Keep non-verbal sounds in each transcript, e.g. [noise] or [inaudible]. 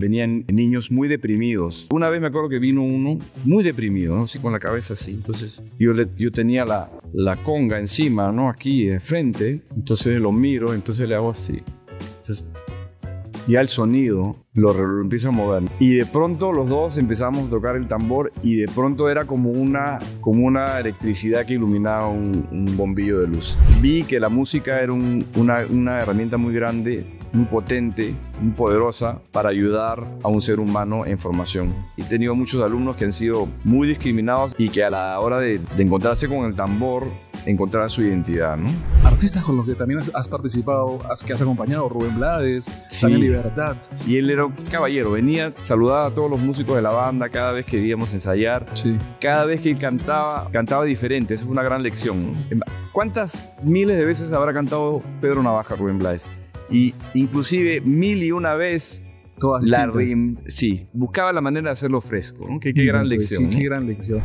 venían niños muy deprimidos. Una vez me acuerdo que vino uno muy deprimido, Así con la cabeza así. Entonces yo, yo tenía la, la conga encima, ¿no? Aquí, de frente. Entonces lo miro, entonces le hago así. Entonces ya el sonido lo, empieza a mover. Y de pronto los dos empezamos a tocar el tambor y de pronto era como una, como una electricidad que iluminaba un, bombillo de luz. Vi que la música era una, una herramienta muy grande muy potente, muy poderosa para ayudar a un ser humano en formación. He tenido muchos alumnos que han sido muy discriminados y que a la hora de, encontrarse con el tambor encontrar su identidad, Artistas con los que también has participado, que has acompañado, Rubén Blades, sí. Libertad. Y él era caballero, venía, saludaba a todos los músicos de la banda cada vez que íbamos a ensayar. Cada vez que cantaba, cantaba diferente, esa fue una gran lección. Em, ¿Cuántas miles de veces habrá cantado Pedro Navaja, Rubén Blades? Y inclusive mil y una vez Todas la rim, sí, buscaba la manera de hacerlo fresco. Qué, gran lección. ¿eh? gran lección.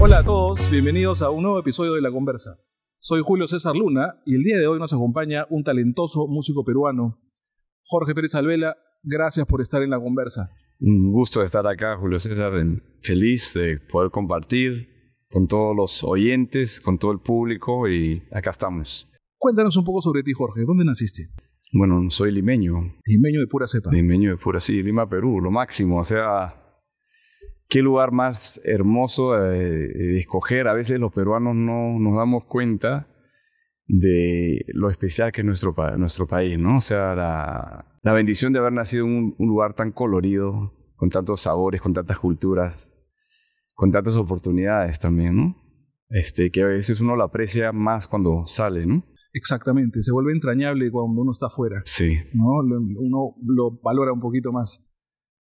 Hola a todos, bienvenidos a un nuevo episodio de La Conversa. Soy Julio César Luna y el día de hoy nos acompaña un talentoso músico peruano, Jorge Pérez Alvela. Gracias por estar en La Conversa. Un gusto estar acá, Julio César. Feliz de poder compartir con todos los oyentes, con todo el público y acá estamos. Cuéntanos un poco sobre ti, Jorge. ¿Dónde naciste? Bueno, soy limeño. Limeño de pura cepa. Limeño de pura, sí, Lima, Perú, lo máximo. O sea, qué lugar más hermoso eh, de, escoger. A veces los peruanos no nos damos cuenta de lo especial que es nuestro, nuestro país, ¿no? O sea, la, bendición de haber nacido en un lugar tan colorido, con tantos sabores, con tantas culturas, con tantas oportunidades también, ¿no? Este, que a veces uno la aprecia más cuando sale, ¿no? Exactamente, se vuelve entrañable cuando uno está fuera. Sí. ¿no? Uno lo valora un poquito más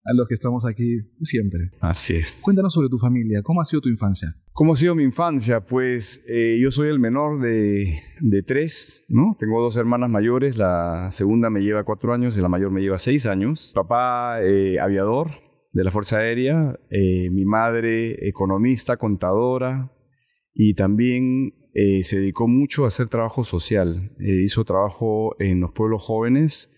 a los que estamos aquí siempre. Así es. Cuéntanos sobre tu familia, ¿cómo ha sido tu infancia? ¿Cómo ha sido mi infancia? Pues eh, yo soy el menor de, tres, ¿no? Tengo dos hermanas mayores, la segunda me lleva cuatro años y la mayor me lleva seis años. Papá eh, aviador, de la Fuerza Aérea, eh, mi madre economista, contadora, y también eh, se dedicó mucho a hacer trabajo social. Eh, hizo trabajo en los pueblos jóvenes,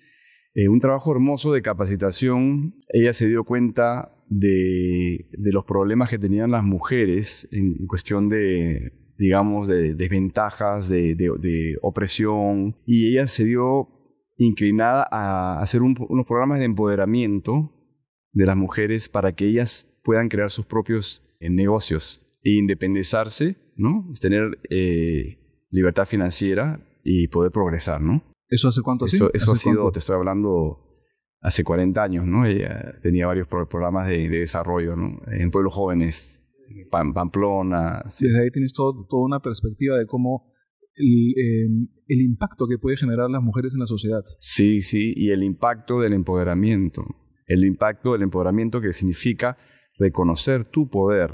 un trabajo hermoso de capacitación. Ella se dio cuenta de, los problemas que tenían las mujeres en cuestión de digamos, de desventajas, de, opresión, y ella se dio inclinada a hacer unos programas de empoderamiento de las mujeres para que ellas puedan crear sus propios eh, negocios e independizarse, ¿no? Es tener eh, libertad financiera y poder progresar, ¿no? ¿Eso hace cuánto? Eso, ha sido, te estoy hablando, hace 40 años, ¿no? tenía varios programas de, desarrollo, En pueblos jóvenes, Pamplona. Desde ahí tienes toda una perspectiva de cómo em, el, impacto que puede generar las mujeres en la sociedad. Sí, sí, y el impacto del empoderamiento el impacto, del empoderamiento que significa reconocer tu poder,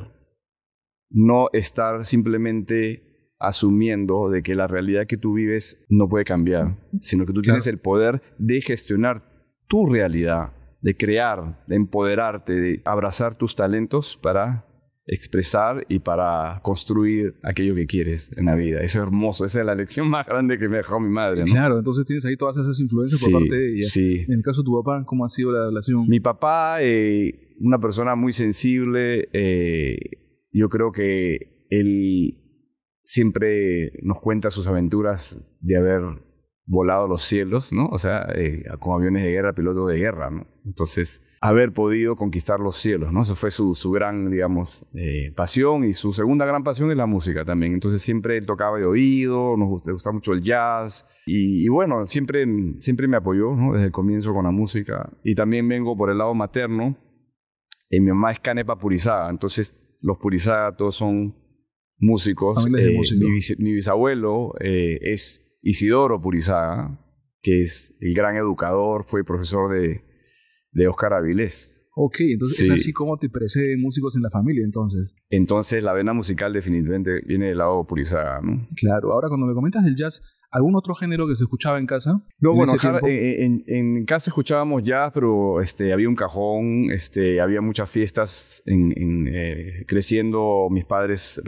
no estar simplemente asumiendo de que la realidad que tú vives no puede cambiar, sino que tú tienes el poder de gestionar tu realidad, de crear, de empoderarte, de abrazar tus talentos para expresar y para construir aquello que quieres en la vida. Es hermoso, esa es la lección más grande que me dejó mi madre. Claro, entonces tienes ahí todas esas influencias por parte de ella. En el caso de tu papá, ¿cómo ha sido la relación? Mi papá, eh, una persona muy sensible, eh, yo creo que él siempre nos cuenta sus aventuras de haber volado los cielos, ¿no? O sea, eh, con aviones de guerra, pilotos de guerra, ¿no? Entonces, haber podido conquistar los cielos, ¿no? Esa fue su, su gran, digamos, eh, pasión y su segunda gran pasión es la música también. Entonces, siempre él tocaba de oído, nos gusta, gusta mucho el jazz y, bueno, siempre, siempre me apoyó, ¿no? Desde el comienzo con la música. Y también vengo por el lado materno. Y eh, mi mamá es canepa purizada, entonces los purizados todos son músicos. mi, bisabuelo es Isidoro Purizaga, que es el gran educador, fue profesor de, de Oscar Avilés. Ok, entonces es así como te precede músicos en la familia, entonces. Entonces la vena musical definitivamente viene del lado Purizaga, ¿no? Claro, ahora cuando me comentas del jazz, ¿algún otro género que se escuchaba en casa? No, bueno, eh, en, casa escuchábamos jazz, pero este, había un cajón, este, había muchas fiestas eh, creciendo, mis padres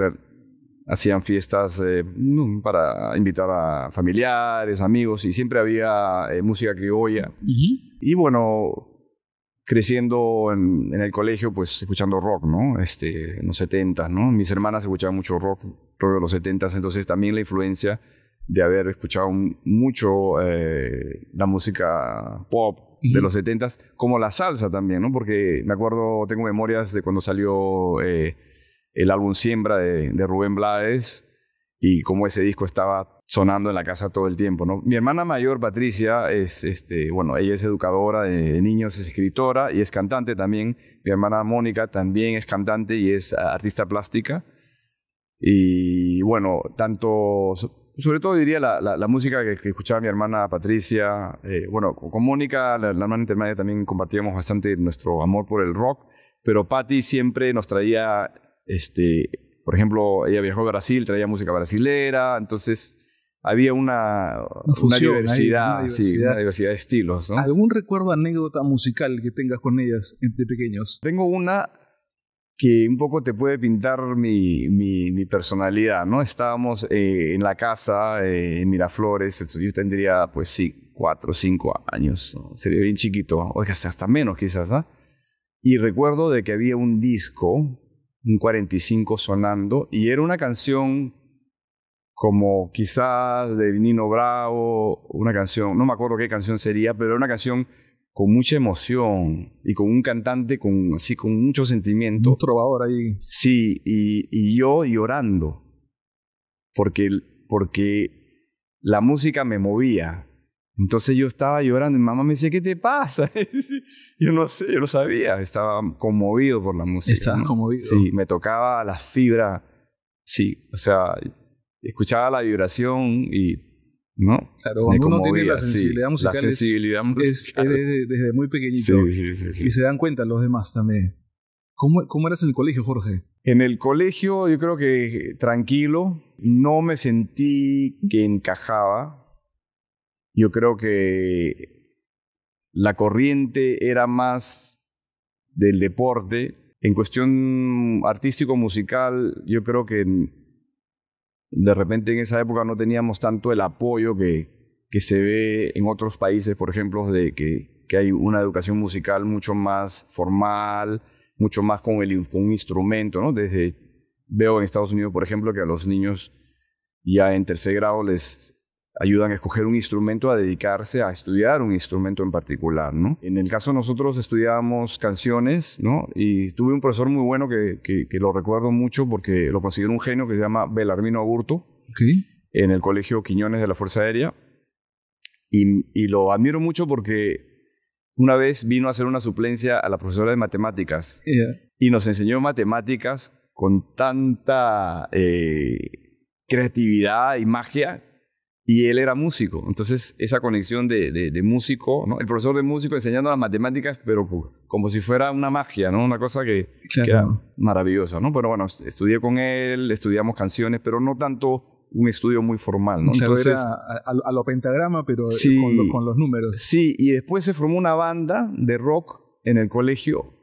hacían fiestas eh, mm, para invitar a familiares, amigos, y siempre había eh, música criolla. Y bueno, creciendo en, el colegio, pues escuchando rock, ¿no? Este, en los 70, ¿no? Mis hermanas escuchaban mucho rock, rock de los 70, entonces también la influencia de haber escuchado mucho eh, la música pop de los 70, como la salsa también, ¿no? Porque me acuerdo, tengo memorias de cuando salió el álbum Siembra de, Rubén Blades y cómo ese disco estaba sonando en la casa todo el tiempo, Mi hermana mayor, Patricia, es, este, bueno, ella es educadora de niños, es escritora y es cantante también. Mi hermana Mónica también es cantante y es artista plástica. Y bueno, tanto, sobre todo diría la, música que, escuchaba mi hermana Patricia, eh, bueno, con Mónica, la, la, hermana intermedia, también compartíamos bastante nuestro amor por el rock, pero Patty siempre nos traía este, por ejemplo, ella viajó a Brasil, traía música brasilera, entonces había una, una, diversidad, de estilos. ¿Algún recuerdo, anécdota musical que tengas con ellas entre pequeños? Tengo una que un poco te puede pintar mi, mi, personalidad, ¿no? Estábamos eh, en la casa, eh, en Miraflores, yo tendría, pues sí, cuatro o cinco años, sería bien chiquito, o hasta menos quizás, ¿no? ¿ah? Y recuerdo de que había un disco un 45 sonando y era una canción como quizás de Nino Bravo, una canción, no me acuerdo qué canción sería, pero era una canción con mucha emoción y con un cantante con así con mucho sentimiento. trovador ahí. Sí, y, y yo llorando porque porque la música me movía entonces yo estaba llorando y mamá me decía, ¿qué te pasa? [laughs] yo no sé, yo lo sabía, estaba conmovido por la música. Estaba conmovido. Sí, me tocaba la fibra, sí, o sea, escuchaba la vibración y ¿no? Claro, cuando uno tiene la sensibilidad musical. Es, desde, muy pequeñito. Sí, sí, y se dan cuenta los demás también. ¿Cómo, ¿Cómo eras en el colegio, Jorge? En el colegio yo creo que tranquilo, no me sentí que encajaba, yo creo que la corriente era más del deporte. En cuestión artístico-musical, yo creo que de repente en esa época no teníamos tanto el apoyo que, que se ve en otros países, por ejemplo, de que, que hay una educación musical mucho más formal, mucho más con, el, un instrumento, ¿no? Desde, veo en Estados Unidos, por ejemplo, que a los niños ya en tercer grado les, ayudan a escoger un instrumento, a dedicarse a estudiar un instrumento en particular, ¿no? En el caso nosotros estudiábamos canciones, ¿no? Y tuve un profesor muy bueno que, lo recuerdo mucho porque lo considero un genio que se llama Belarmino Aburto, en el Colegio Quiñones de la Fuerza Aérea. Y, lo admiro mucho porque una vez vino a hacer una suplencia a la profesora de matemáticas y nos enseñó matemáticas con tanta eh, creatividad y magia y él era músico. Entonces, esa conexión de, músico, el profesor de músico enseñando las matemáticas, pero como si fuera una magia, ¿no? una cosa que, era maravillosa. ¿no? Pero bueno, estudié con él, estudiamos canciones, pero no tanto un estudio muy formal. ¿no? Entonces, a, lo pentagrama, pero eh, con los números. Sí, y después se formó una banda de rock en el colegio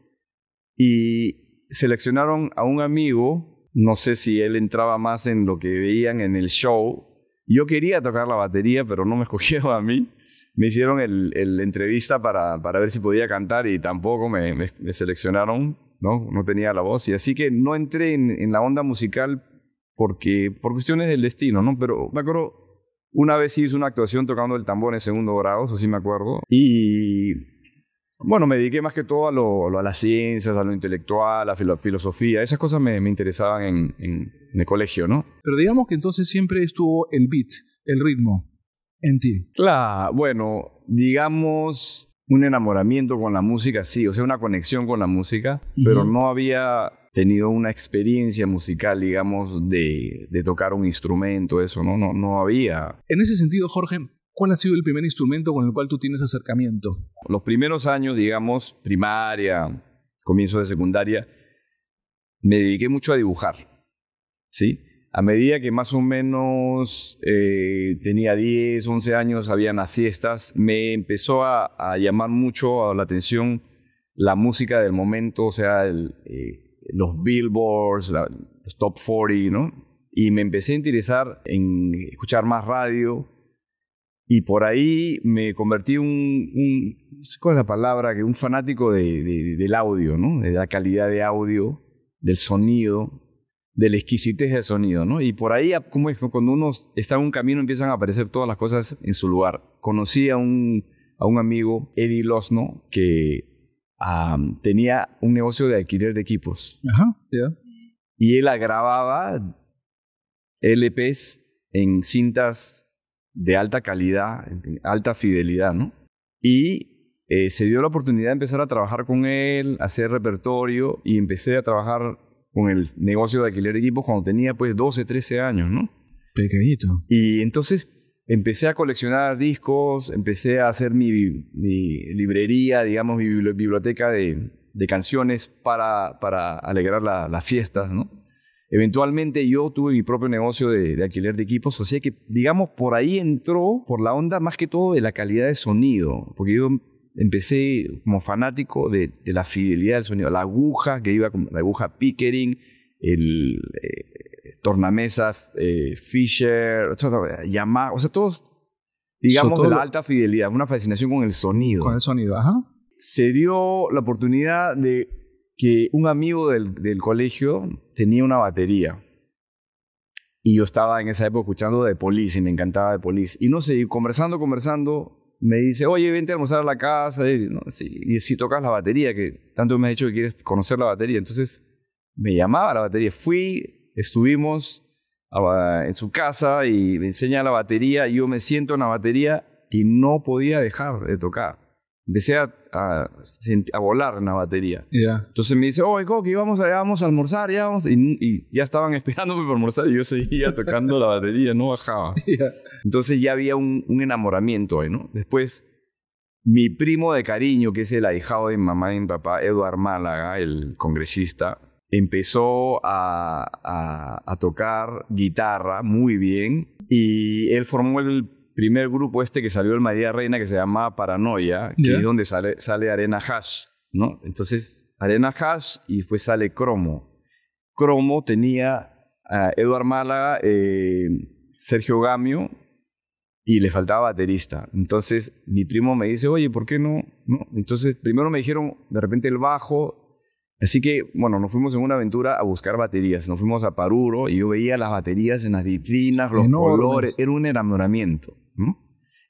y seleccionaron a un amigo, no sé si él entraba más en lo que veían en el show, yo quería tocar la batería, pero no me [laughs] escogieron a mí. Me hicieron el, entrevista para, para, ver si podía cantar y tampoco me, seleccionaron, ¿no? No tenía la voz. Y así que no entré en, la onda musical porque, por cuestiones del destino, ¿no? Pero me acuerdo, una vez hice una actuación tocando el tambor en segundo grado, eso sí me acuerdo. Y bueno, me dediqué más que todo a, lo, a las ciencias, a lo intelectual, a la filosofía. Esas cosas me, interesaban en, el colegio, ¿no? Pero digamos que entonces siempre estuvo el beat, el ritmo, en ti. Claro, bueno, digamos un enamoramiento con la música, sí, o sea, una conexión con la música, pero no había tenido una experiencia musical, digamos, de, de tocar un instrumento, eso, ¿no? ¿no? No había. En ese sentido, Jorge, ¿Cuál ha sido el primer instrumento con el cual tú tienes acercamiento? Los primeros años, digamos, primaria, comienzo de secundaria, me dediqué mucho a dibujar, ¿sí? A medida que más o menos eh, tenía 10, 11 años, había las fiestas, me empezó a, llamar mucho la atención la música del momento, o sea, eh, los billboards, la, los top 40, ¿no? Y me empecé a interesar en escuchar más radio, y por ahí me convertí en un, la palabra? Un fanático de, del audio, ¿no? De la calidad de audio, del sonido, de la exquisitez del sonido, ¿no? Y por ahí, ah, como es? Cuando uno está en un camino empiezan a aparecer todas las cosas en su lugar. Conocí a un, a un amigo, Eddie Losno, que ah, tenía un negocio de alquiler de equipos. Ajá, Y él grababa LPs en cintas de alta calidad, alta fidelidad, ¿no? Y eh, se dio la oportunidad de empezar a trabajar con él, hacer repertorio y empecé a trabajar con el negocio de alquiler de equipos cuando tenía pues 12, 13 años, ¿no? Pequeñito. Y entonces empecé a coleccionar discos, empecé a hacer mi, librería, digamos, mi biblioteca de, canciones para, alegrar las fiestas, ¿no? Eventualmente yo tuve mi propio negocio de, alquiler de equipos, así que digamos por ahí entró por la onda más que todo de la calidad de sonido, porque yo empecé como fanático de, la fidelidad del sonido, la aguja que iba con la aguja Pickering, el eh, tornamesa eh, Fisher, Yamaha, o sea, todos digamos de la alta fidelidad, una fascinación con el sonido. Con el sonido, ajá. Se dio la oportunidad de que un amigo del, colegio tenía una batería. Y yo estaba en esa época escuchando de polis y me encantaba de polis. Y no sé, conversando, conversando, me dice, oye, vente a almorzar a la casa. Y, si, tocas la batería, que tanto me has dicho que quieres conocer la batería. Entonces me llamaba la batería. Fui, estuvimos ah, en su casa y me enseña la batería. Y yo me siento en la batería y no podía dejar de tocar. desea a, volar en la batería. Entonces me dice, oye Coqui, vamos allá, vamos a almorzar, ya vamos. Y, ya estaban [laughs] esperándome para almorzar y yo seguía tocando la batería, no bajaba. [laughs] Entonces ya había un, enamoramiento ¿no? Después, mi primo de cariño, que es el ahijado de mi mamá y mi papá, Eduard Málaga, el congresista, empezó a tocar guitarra muy bien y él formó el primer grupo este que salió el María Reina que se llamaba Paranoia, que es donde sale, sale Arena Hash, ¿no? Entonces, Arena Hash y después sale Cromo. Cromo tenía a Eduard Málaga, eh, Sergio Gamio y le faltaba baterista. Entonces, mi primo me dice, oye, ¿por qué no? no? Entonces, primero me dijeron de repente el bajo, Así que, bueno, nos fuimos en una aventura a buscar baterías. Nos fuimos a Paruro y yo veía las baterías en las vitrinas, los colores. Era un enamoramiento.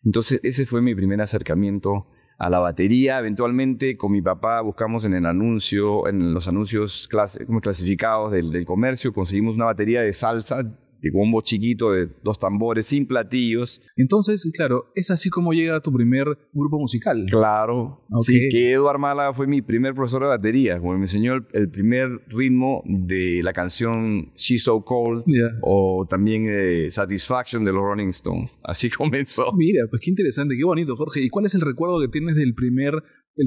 Entonces ese fue mi primer acercamiento a la batería. Eventualmente con mi papá buscamos en el anuncio, en los anuncios clasificados del, comercio, conseguimos una batería de salsa de un chiquito de dos tambores, sin platillos. Entonces, claro, es así como llega tu primer grupo musical. Claro, sí, que Eduardo mala fue mi primer profesor de batería, me enseñó el, primer ritmo de la canción She's So Cold o también eh, Satisfaction de los Rolling Stones. Así [laughs] comenzó. Ah, mira, pues qué interesante, qué bonito, Jorge. ¿Y cuál es el recuerdo que tienes del primer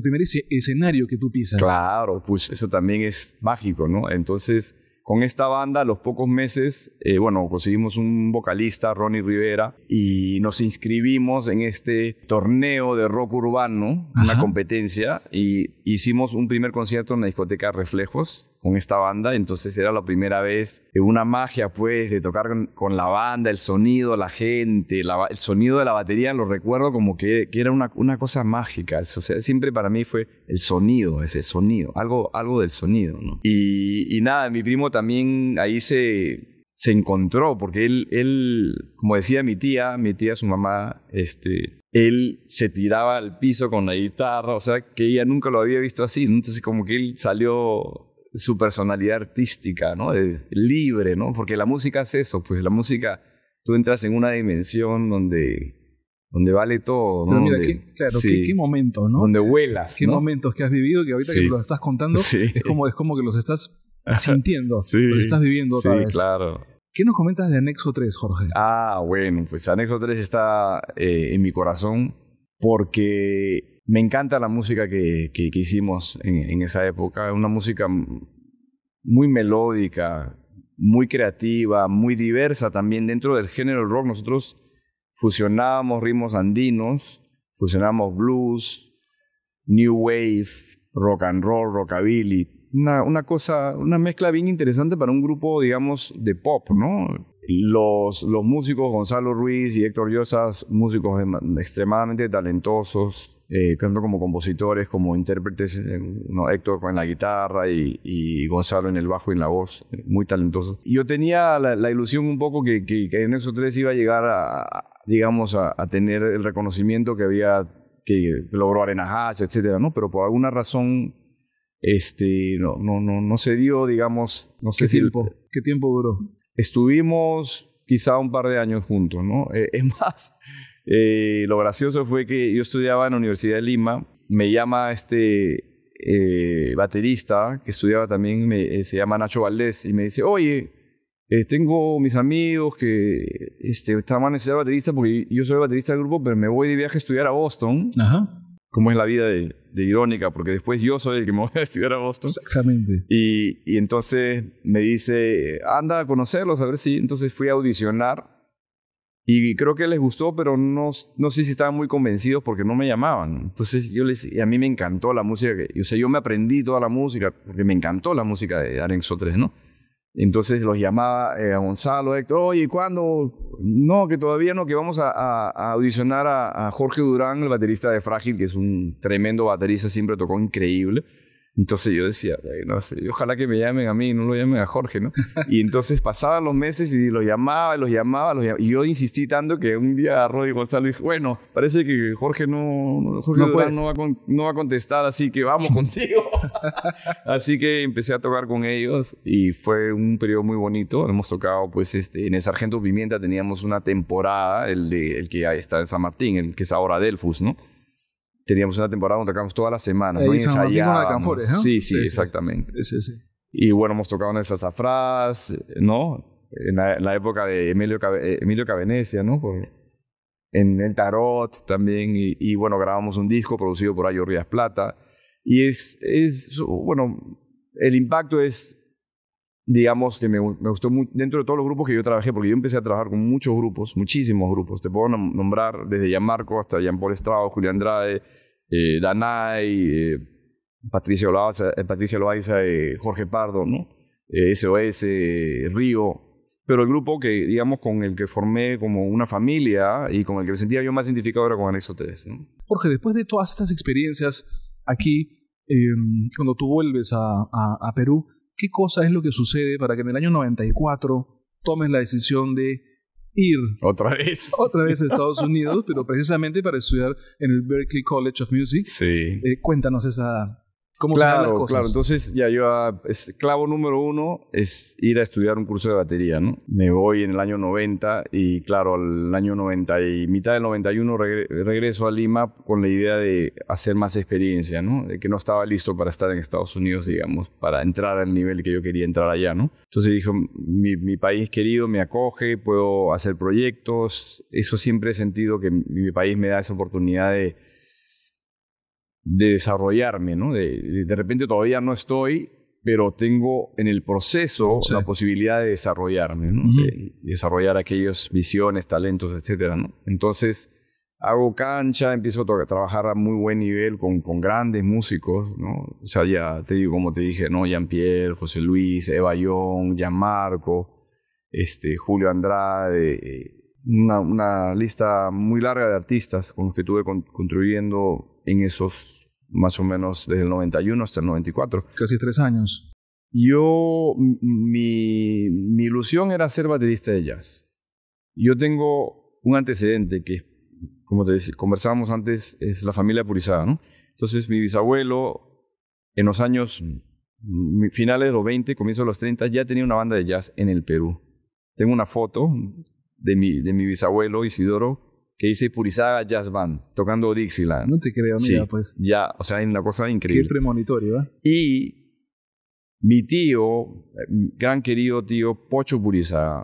primer escenario que tú pisas. Claro, pues eso también es mágico, ¿no? Entonces, con esta banda, a los pocos meses, eh, bueno, conseguimos un vocalista, Ronnie Rivera, y nos inscribimos en este torneo de rock urbano, una competencia, y hicimos un primer concierto en la discoteca Reflejos, con esta banda, entonces era la primera vez, una magia pues de tocar con, la banda, el sonido, la gente, el sonido de la batería, lo recuerdo como que, que era una, una, cosa mágica, o sea, siempre para mí fue el sonido, ese sonido, algo, algo del sonido, ¿no? Y, y nada, mi primo también ahí se, se encontró, porque él, él, como decía mi tía, mi tía, su mamá, este, él se tiraba al piso con la guitarra, o sea, que ella nunca lo había visto así, entonces como que él salió su personalidad artística, ¿no? Es libre, ¿no? Porque la música es eso, pues la música, tú entras en una dimensión donde donde vale todo. mira, claro, qué, momento, ¿no? Donde vuelas. Qué momentos que has vivido que ahorita que los estás contando [laughs] es, como, es como que los estás [laughs] sintiendo, los estás viviendo claro. ¿Qué nos comentas de Anexo 3, Jorge? Ah, bueno, pues Anexo 3 está eh, en mi corazón porque me encanta la música que, que, hicimos en, esa época, una música muy melódica, muy creativa, muy diversa también dentro del género rock. Nosotros fusionábamos ritmos andinos, fusionábamos blues, new wave, rock and roll, rockabilly. Una, cosa, una mezcla bien interesante para un grupo, digamos, de pop, ¿no? Los, los, músicos Gonzalo Ruiz y Héctor Llosas, músicos extremadamente talentosos, eh, como compositores, como intérpretes, eh, no, Héctor con la guitarra y, Gonzalo en el bajo y en la voz, eh, muy talentosos. Yo tenía la, ilusión un poco que, que, en esos tres iba a llegar a, digamos, a, tener el reconocimiento que había, que logró Arenas etcétera, ¿no? Pero por alguna razón este, no, no, no, no se dio, digamos, no sé ¿Qué si... Tiempo? ¿Qué tiempo duró? Estuvimos quizá un par de años juntos, ¿no? Eh, es [laughs] más, eh, lo gracioso fue que yo estudiaba en la Universidad de Lima, me llama este eh, baterista que estudiaba también, eh, se llama Nacho Valdés, y me dice, oye, eh, tengo mis amigos que este, estaban de baterista porque yo soy baterista del grupo, pero me voy de viaje a estudiar a Boston. Ajá. Como es la vida de, de, irónica, porque después yo soy el que me voy a estudiar a Boston. Exactamente. Y, y entonces me dice, anda a conocerlos, a ver si. Entonces fui a audicionar y creo que les gustó, pero no, no sé si estaban muy convencidos porque no me llamaban. Entonces yo les, a mí me encantó la música, que, o sea, yo me aprendí toda la música, porque me encantó la música de Darren Sotres, ¿no? Entonces los llamaba eh, a Gonzalo, Héctor, oye, ¿cuándo? No, que todavía no, que vamos a, a, audicionar a, a, Jorge Durán, el baterista de Frágil, que es un tremendo baterista, siempre tocó increíble. Entonces yo decía, no ojalá que me llamen a mí, no lo llamen a Jorge, ¿no? [laughs] Y entonces pasaban los meses y los llamaba, los llamaba, los llamaba. Y yo insistí tanto que un día Rodri Gonzalo dijo, bueno, parece que Jorge no, no, va, a contestar, así que vamos [laughs] contigo. [laughs] así que empecé a tocar con ellos y fue un periodo muy bonito. Hemos tocado, pues, este, en el Sargento Pimienta teníamos una temporada, el, de, el que ya está en San Martín, el que es ahora Delfus, ¿no? teníamos una temporada donde tocamos todas las semanas, ¿no? Ensayábamos. Sí, sí, exactamente. Y bueno, hemos tocado en el Sazafrás, ¿no? En la, época de Emilio, eh, Emilio Cabenecia, ¿no? en el Tarot también. Y, bueno, grabamos un disco producido por Ayo Rías Plata. Y es, es, bueno, el impacto es digamos, que me, gustó mucho dentro de todos los grupos que yo trabajé, porque yo empecé a trabajar con muchos grupos, muchísimos grupos. Te puedo nombrar desde Gianmarco hasta Jean-Paul Estrado, Julián Andrade, eh, Danay, eh, Patricia Loaiza, eh, eh, Jorge Pardo, ¿no? SOS, Río. Pero el grupo que, digamos, con el que formé como una familia y con el que me sentía yo más identificado era con Anexo 3. Jorge, después de todas estas experiencias aquí, em, cuando tú vuelves a Perú, ¿Qué cosa es lo que sucede para que en el año 94 tomes la decisión de ir otra vez otra vez a [laughs] Estados Unidos, pero precisamente para estudiar en el Berklee College of Music? Sí. Eh, cuéntanos esa claro, las cosas. Claro, entonces ya yo, ah, clavo número uno es ir a estudiar un curso de batería, ¿no? Me voy en el año 90 y claro, al año 90 y mitad del 91 regreso a Lima con la idea de hacer más experiencia, ¿no? De que no estaba listo para estar en Estados Unidos, digamos, para entrar al nivel que yo quería entrar allá, ¿no? Entonces dije, mi, mi país querido me acoge, puedo hacer proyectos, eso siempre he sentido que mi país me da esa oportunidad de de desarrollarme, ¿no? De, repente todavía no estoy, pero tengo en el proceso la posibilidad de desarrollarme, ¿no? de desarrollar aquellas visiones, talentos, etcétera, Entonces hago cancha, empiezo a trabajar a muy buen nivel con, con grandes músicos, ¿no? O sea, ya te digo, como te dije, ¿no? Jean-Pierre, José Luis, Eva Young, Gianmarco, este, Julio Andrade, eh, una, una, lista muy larga de artistas con los que estuve construyendo en esos más o menos desde el 91 hasta el 94. Casi tres años. Yo, mi, mi ilusión era ser baterista de jazz. Yo tengo un antecedente que, como te decía, conversábamos antes, es la familia purizada, ¿no? Entonces, mi bisabuelo, en los años finales de los 20, comienzos de los 30, ya tenía una banda de jazz en el Perú. Tengo una foto de mi, de mi bisabuelo Isidoro que dice Purizaga Jazz Band, tocando Dixieland. No te creo, mira, pues. Ya, o sea, es una cosa increíble. Qué premonitorio, ¿eh? Y mi tío, gran querido tío Pocho Purizaga,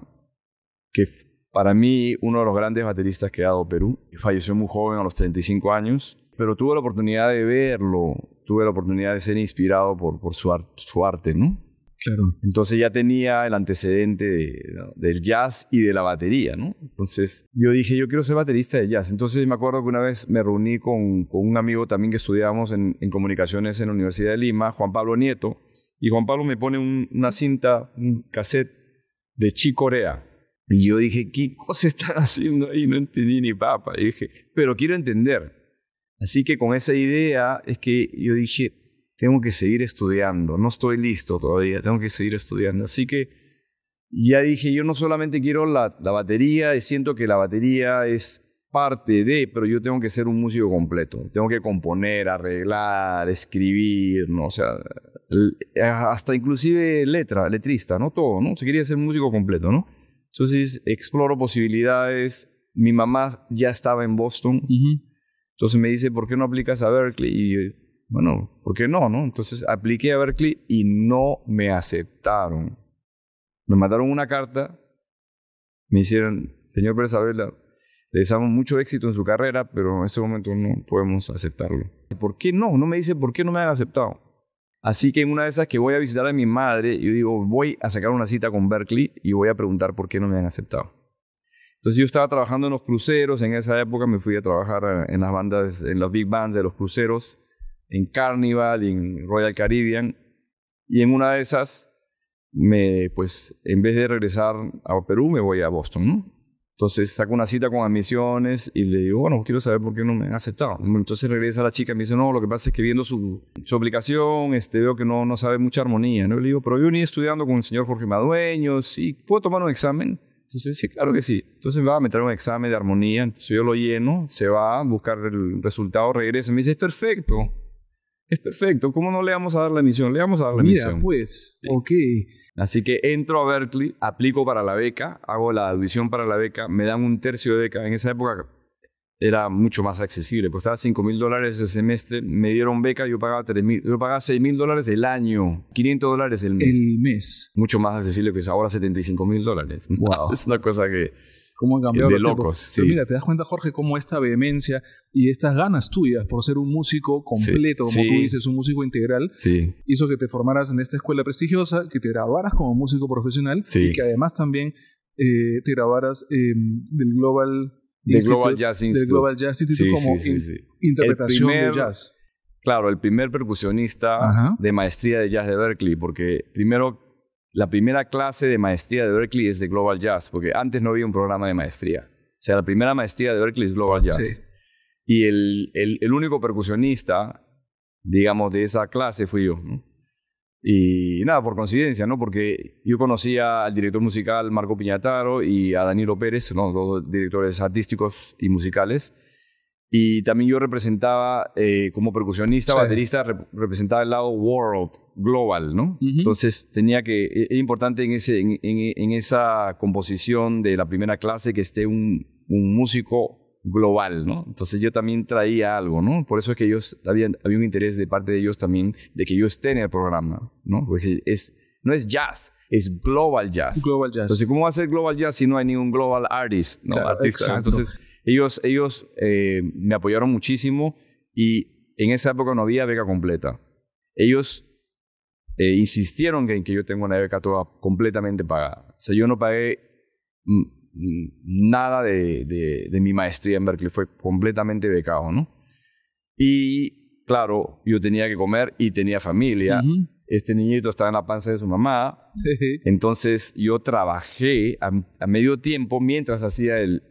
que para mí uno de los grandes bateristas que ha dado Perú, falleció muy joven, a los 35 años, pero tuve la oportunidad de verlo, tuve la oportunidad de ser inspirado por, por su arte, ¿no? Claro. Entonces ya tenía el antecedente del jazz y de la batería, ¿no? Entonces yo dije, yo quiero ser baterista de jazz. Entonces me acuerdo que una vez me reuní con, un amigo también que estudiábamos en, comunicaciones en la Universidad de Lima, Juan Pablo Nieto, y Juan Pablo me pone una cinta, un cassette de Chi Corea. Y yo dije, ¿qué cosa están haciendo ahí? No entendí ni papa. Y dije, pero quiero entender. Así que con esa idea es que yo dije, tengo que seguir estudiando, no estoy listo todavía, tengo que seguir estudiando. Así que ya dije, yo no solamente quiero la, la batería, y siento que la batería es parte de, pero yo tengo que ser un músico completo, tengo que componer, arreglar, escribir, ¿no? o sea, eh, hasta inclusive letra, letrista, ¿no? Todo, ¿no? Se quería ser músico completo, ¿no? Entonces exploro posibilidades. Mi mamá ya estaba en Boston. Entonces me dice, ¿por qué no aplicas a Berkeley? Y yo, bueno, ¿por qué no, no? Entonces apliqué a Berkeley y no me aceptaron. Me mandaron una carta, me hicieron, señor Pérez le deseamos mucho éxito en su carrera, pero en este momento no podemos aceptarlo. ¿Por qué no? No me dice por qué no me han aceptado. Así que en una de esas que voy a visitar a mi madre, yo digo, voy a sacar una cita con Berkeley y voy a preguntar por qué no me han aceptado. Entonces yo estaba trabajando en los cruceros, en esa época me fui a trabajar eh, en las bandas, en los big bands de los cruceros en Carnival y en Royal Caribbean. Y en una de esas, me, pues en vez de regresar a Perú, me voy a Boston, ¿no? Entonces saco una cita con admisiones y le digo, bueno, quiero saber por qué no me han aceptado. Entonces regresa la chica y me dice, no, lo que pasa es que viendo su, su aplicación este, veo que no, no sabe mucha armonía. ¿no? le digo, pero yo ni estudiando con el señor Jorge Madueño, sí, ¿puedo tomar un examen? Entonces, sí, claro que sí. Entonces va a meter un examen de armonía, entonces yo lo lleno, se va a buscar el resultado, regresa, me dice, es perfecto, es perfecto. ¿Cómo no le vamos a dar la misión? Le vamos a dar la Mira, pues, Así que entro a Berkeley, aplico para la beca, hago la audición para la beca, me dan un tercio de beca. En esa época era mucho más accesible, costaba 5 mil dólares el semestre, me dieron beca, yo pagaba, yo pagaba 6 mil dólares el año, 500 dólares el mes. El mes. Mucho más accesible que es ahora 75 mil dólares. Wow. [laughs] es una cosa que cómo han cambiado de los locos, mira, te das cuenta, Jorge, cómo esta vehemencia y estas ganas tuyas por ser un músico completo, como tú dices, un músico integral, hizo que te formaras en esta escuela prestigiosa, que te graduaras como músico profesional y que además también eh, te graduaras eh, del Global... Jazz Institute. como interpretación de jazz. Claro, el primer percusionista de maestría de jazz de Berkeley, porque primero la primera clase de maestría de Berkeley es de Global Jazz, porque antes no había un programa de maestría. O sea, la primera maestría de Berkeley es Global Jazz. Y el, el, único percusionista, digamos, de esa clase fui yo. Y nada, por coincidencia, ¿no? Porque yo conocía al director musical Marco Piñataro y a Danilo Pérez, ¿no? dos directores artísticos y musicales. Y también yo representaba, eh, como percusionista, baterista, representaba el lado world, global, ¿no? Entonces tenía que, es importante en, ese, en, esa composición de la primera clase que esté un, músico global, ¿no? Entonces yo también traía algo, ¿no? Por eso es que ellos, había, había un interés de parte de ellos también de que yo esté en el programa, ¿no? Porque es, no es jazz, es global jazz. Global jazz. Entonces, ¿cómo va a ser global jazz si no hay ningún global artist? ¿no? Artista. Exacto. Entonces, ellos, ellos eh, me apoyaron muchísimo y en esa época no había beca completa. Ellos eh, insistieron en que yo tengo una beca toda completamente pagada. O sea, yo no pagué nada de, de, mi maestría en Berkeley, fue completamente becado, ¿no? Y claro, yo tenía que comer y tenía familia este niñito estaba en la panza de su mamá. Entonces yo trabajé a, medio tiempo mientras hacía el,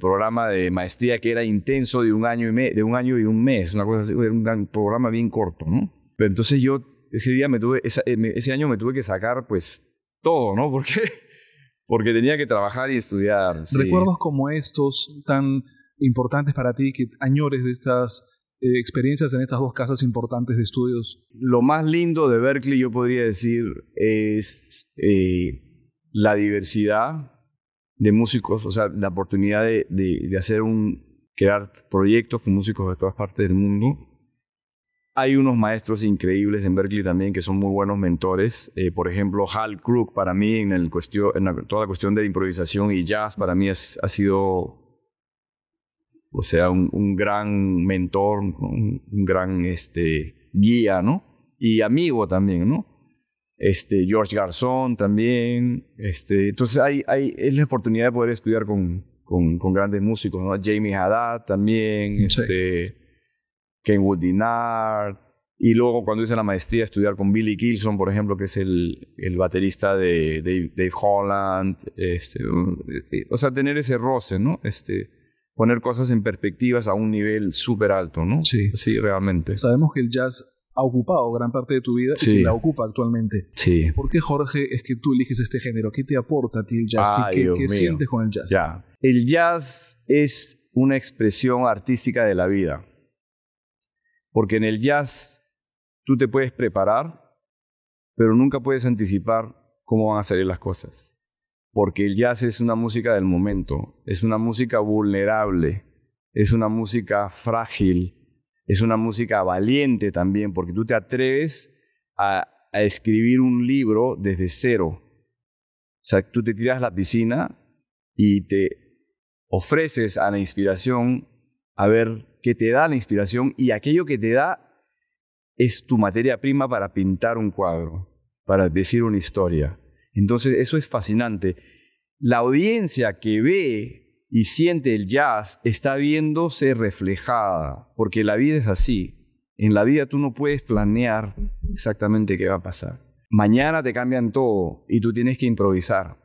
programa de maestría que era intenso de un año y, de un, año y un mes, una cosa era un programa bien corto, ¿no? Pero entonces yo ese día me tuve, eh, ese año me tuve que sacar pues todo, ¿no? [laughs] Porque, porque tenía que trabajar y estudiar. Recuerdos como estos tan importantes para ti que añores de estas eh, experiencias en estas dos casas importantes de estudios? Lo más lindo de Berkeley, yo podría decir, es eh, la diversidad de músicos, o sea, la oportunidad de, de, hacer un, crear proyectos con músicos de todas partes del mundo. Hay unos maestros increíbles en Berkeley también que son muy buenos mentores. Eh, por ejemplo, Hal Crook para mí en, el toda la cuestión de improvisación y jazz para mí ha sido o sea, un, un gran mentor, un, gran este, guía, ¿no? Y amigo también, ¿no? Este, George Garzón también. Este, entonces, hay, hay, es la oportunidad de poder estudiar con, con, grandes músicos, ¿no? Jamie Haddad también, este, Kenwood Dinard. Y luego, cuando hice la maestría, estudiar con Billy Kilson, por ejemplo, que es el, el baterista de Dave, Holland. Este, o sea, tener ese roce, ¿no? Este, poner cosas en perspectivas a un nivel súper alto, ¿no? Sí. Sí, realmente. Sabemos que el jazz ha ocupado gran parte de tu vida y que la ocupa actualmente. Sí. ¿Por qué, Jorge, es que tú eliges este género? ¿Qué te aporta a ti el jazz? ¿Qué, sientes con el jazz? Ya. El jazz es una expresión artística de la vida. Porque en el jazz tú te puedes preparar, pero nunca puedes anticipar cómo van a salir las cosas porque el jazz es una música del momento, es una música vulnerable, es una música frágil, es una música valiente también, porque tú te atreves a, escribir un libro desde cero. O sea, tú te tiras la piscina y te ofreces a la inspiración a ver qué te da la inspiración y aquello que te da es tu materia prima para pintar un cuadro, para decir una historia. Entonces eso es fascinante. La audiencia que ve y siente el jazz está viéndose reflejada, porque la vida es así. En la vida tú no puedes planear exactamente qué va a pasar. Mañana te cambian todo y tú tienes que improvisar.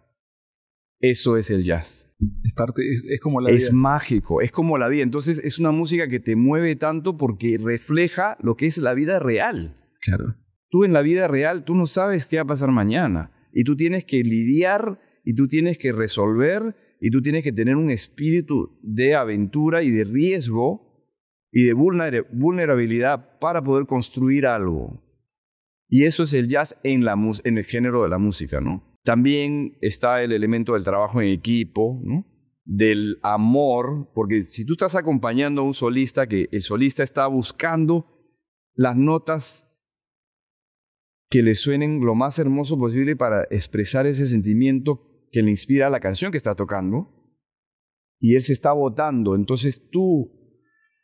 Eso es el jazz. Es, parte, es, como la Es mágico, es como la vida. Entonces es una música que te mueve tanto porque refleja lo que es la vida real. Claro. Tú en la vida real, tú no sabes qué va a pasar mañana y tú tienes que lidiar y tú tienes que resolver y tú tienes que tener un espíritu de aventura y de riesgo y de vulnerabilidad para poder construir algo. Y eso es el jazz en, en el género de la música, ¿no? También está el elemento del trabajo en equipo, ¿no? del amor, porque si tú estás acompañando a un solista, que el solista está buscando las notas que le suenen lo más hermoso posible para expresar ese sentimiento que le inspira la canción que está tocando. Y él se está votando, entonces tú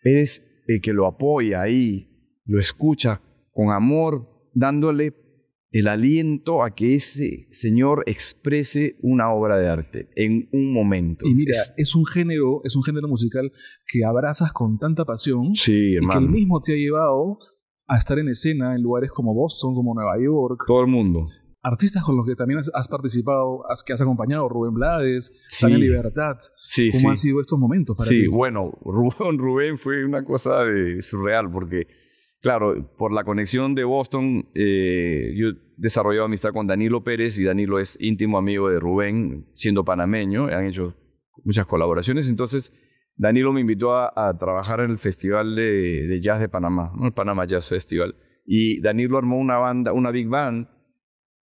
eres el que lo apoya ahí, lo escucha con amor, dándole el aliento a que ese señor exprese una obra de arte en un momento. Y mira, es, un género, es un género musical que abrazas con tanta pasión sí, y que el mismo te ha llevado a estar en escena en lugares como Boston, como Nueva York. Todo el mundo. Artistas con los que también has, participado, que has acompañado, Rubén Blades, sí. Libertad. Sí, ¿Cómo han sido estos momentos para sí, ti? Sí, bueno, Rubén, Rubén fue una cosa de, surreal porque, claro, por la conexión de Boston, eh, yo he desarrollado amistad con Danilo Pérez y Danilo es íntimo amigo de Rubén, siendo panameño, han hecho muchas colaboraciones. Entonces, Danilo me invitó a, trabajar en el Festival de, Jazz de Panamá, el Panamá Jazz Festival. Y Danilo armó una banda, una big band,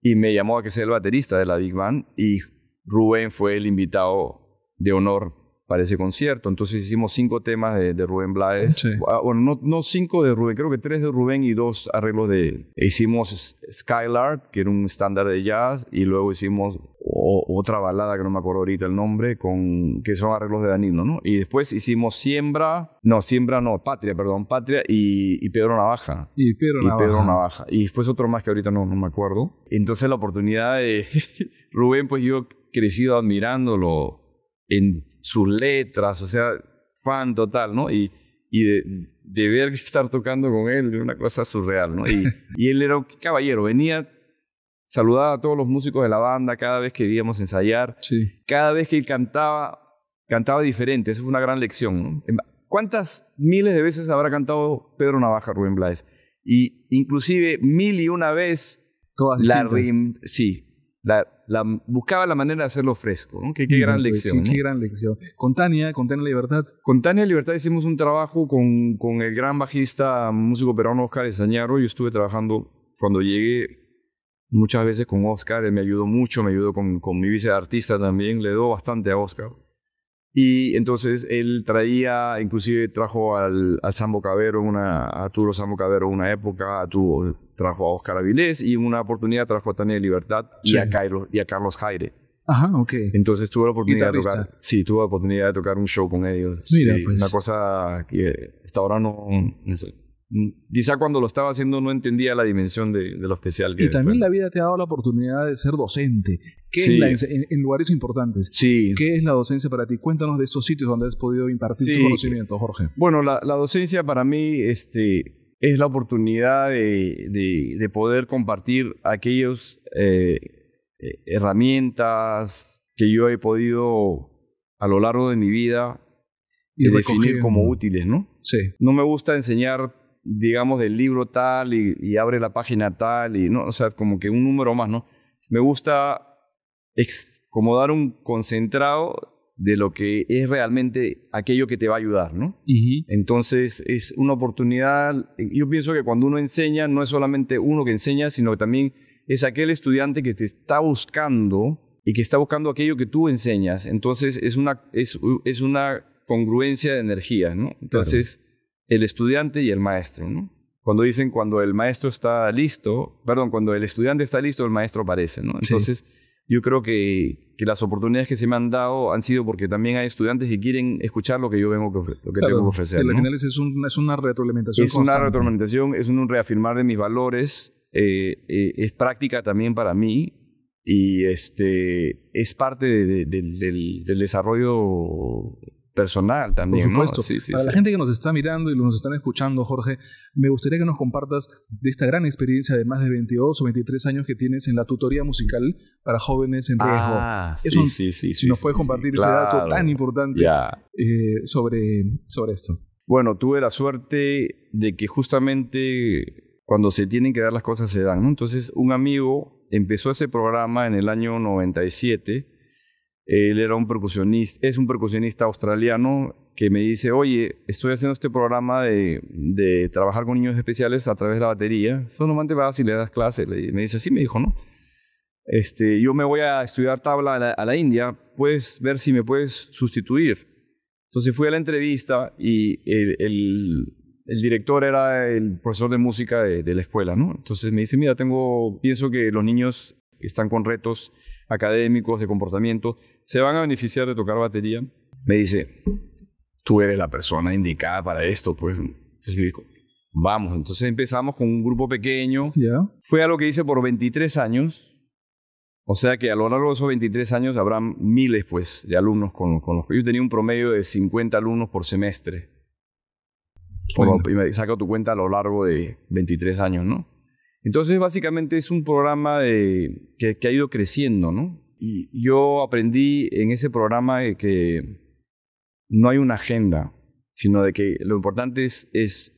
y me llamó a que sea el baterista de la big band. Y Rubén fue el invitado de honor para ese concierto. Entonces hicimos cinco temas de, de Rubén Blades. Ah, bueno, no, no, cinco de Rubén, creo que tres de Rubén y dos arreglos de él. Hicimos Skylark, que era un estándar de jazz, y luego hicimos otra balada que no me acuerdo ahorita el nombre, con, que son arreglos de Danilo, ¿no? Y después hicimos Siembra, no, Siembra no, Patria, perdón, Patria y, Pedro Navaja. Y Pedro Navaja. Y después otro más que ahorita no, me acuerdo. Entonces la oportunidad de [laughs] Rubén, pues yo he crecido admirándolo en sus letras, o sea, fan total, ¿no? Y, y de, ver estar tocando con él, una cosa surreal, ¿no? Y, y él era un caballero, venía saludaba a todos los músicos de la banda cada vez que íbamos a ensayar. Sí. Cada vez que él cantaba, cantaba diferente. Esa fue una gran lección. ¿Cuántas miles de veces habrá cantado Pedro Navaja Rubén Blades? Y inclusive mil y una vez Todas la rim, sí, la, la, buscaba la manera de hacerlo fresco. Qué, gran lección. Qué, gran lección. Con Tania, con Tania Libertad. Con Tania Libertad hicimos un trabajo con, con el gran bajista, músico peruano Oscar Esañaro. Yo estuve trabajando cuando llegué muchas veces con Oscar, él me ayudó mucho, me ayudó con, mi vice de artista también, le doy bastante a Oscar. Y entonces él traía, inclusive trajo al, al Sambo Cabero, una, a Arturo Sambo Cabero una época, trajo a Oscar Avilés y una oportunidad trajo a Tania Libertad y, a Carlos, y a Carlos Jaire. Ajá, ok. Entonces tuve la oportunidad de tocar. Sí, tuve la oportunidad de tocar un show con ellos. Mira, pues. Una cosa que hasta ahora no, quizá cuando lo estaba haciendo no entendía la dimensión de, lo especial que Y también la vida te ha dado la oportunidad de ser docente, ¿Qué en, lugares importantes. ¿Qué es la docencia para ti? Cuéntanos de estos sitios donde has podido impartir tu conocimiento, Jorge. Bueno, la, docencia para mí este, es la oportunidad de, poder compartir aquellas eh, eh, herramientas que yo he podido a lo largo de mi vida y eh, definir como útiles, ¿no? Sí. No me gusta enseñar digamos, del libro tal y, abre la página tal y, ¿no? O sea, como que un número más, ¿no? Me gusta como dar un concentrado de lo que es realmente aquello que te va a ayudar, ¿no? Entonces es una oportunidad, yo pienso que cuando uno enseña, no es solamente uno que enseña, sino que también es aquel estudiante que te está buscando y que está buscando aquello que tú enseñas. Entonces es una, es, es una congruencia de energía, ¿no? Entonces el estudiante y el maestro, Cuando dicen cuando el maestro está listo, perdón, cuando el estudiante está listo, el maestro aparece, ¿no? Entonces, yo creo que, las oportunidades que se me han dado han sido porque también hay estudiantes que quieren escuchar lo que yo vengo que tengo que ofrecer. al es, una retroalimentación. Es una retroalimentación, es un reafirmar de mis valores, eh, eh, es práctica también para mí, y este, es parte del, desarrollo personal también. Por supuesto. Para la gente que nos está mirando y nos están escuchando, Jorge, me gustaría que nos compartas de esta gran experiencia de más de 22 o 23 años que tienes en la tutoría musical para jóvenes en riesgo. Ah, sí, sí, sí. Si nos puedes compartir ese dato tan importante eh, sobre, sobre esto. Bueno, tuve la suerte de que justamente cuando se tienen que dar las cosas se dan. Entonces, un amigo empezó ese programa en el año 97 él era un percusionista, es un percusionista australiano que me dice, oye, estoy haciendo este programa de, trabajar con niños especiales a través de la batería. te vas y le das clases. Me dice, sí, me dijo, ¿no? Este, yo me voy a estudiar tabla a la, India, puedes ver si me puedes sustituir. Entonces fui a la entrevista y el, director era el profesor de música de, de la escuela, ¿no? Entonces me dice, mira, tengo, pienso que los niños están con retos académicos, de comportamiento, se van a beneficiar de tocar batería. Me dice, tú eres la persona indicada para esto, pues. Entonces digo, vamos, entonces empezamos con un grupo pequeño. Ya. Fue algo que hice por 23 años. O sea que a lo largo de esos 23 años habrán miles pues, de alumnos con, con los que yo tenía un promedio de 50 alumnos por semestre. y me saco tu cuenta a lo largo de 23 años, ¿no? Entonces, básicamente es un programa de, que, que, ha ido creciendo, ¿no? Y yo aprendí en ese programa que no hay una agenda, sino de que lo importante es,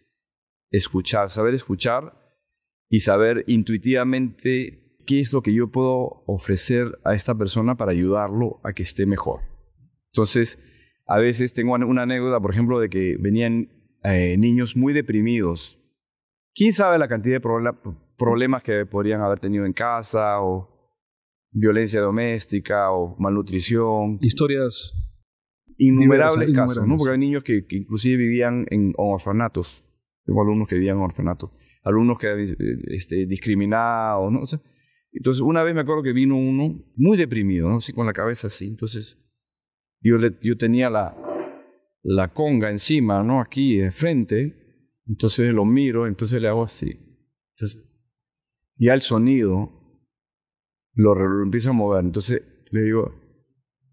escuchar, saber escuchar y saber intuitivamente qué es lo que yo puedo ofrecer a esta persona para ayudarlo a que esté mejor. Entonces, a veces tengo una anécdota, por ejemplo, de que venían eh, niños muy deprimidos. ¿Quién sabe la cantidad de problemas que podrían haber tenido en casa o violencia doméstica o malnutrición. Historias innumerables, casos, ¿no? Porque hay niños que, que inclusive vivían en orfanatos. Tengo alumnos que vivían en orfanatos. Alumnos que eh, este, discriminados, ¿no? entonces, una vez me acuerdo que vino uno muy deprimido, Así con la cabeza así. Entonces, yo, yo tenía la, la conga encima, ¿no? Aquí, de frente. Entonces lo miro, entonces le hago así. Entonces, ya el sonido lo, lo empiezo a mover. Entonces le digo,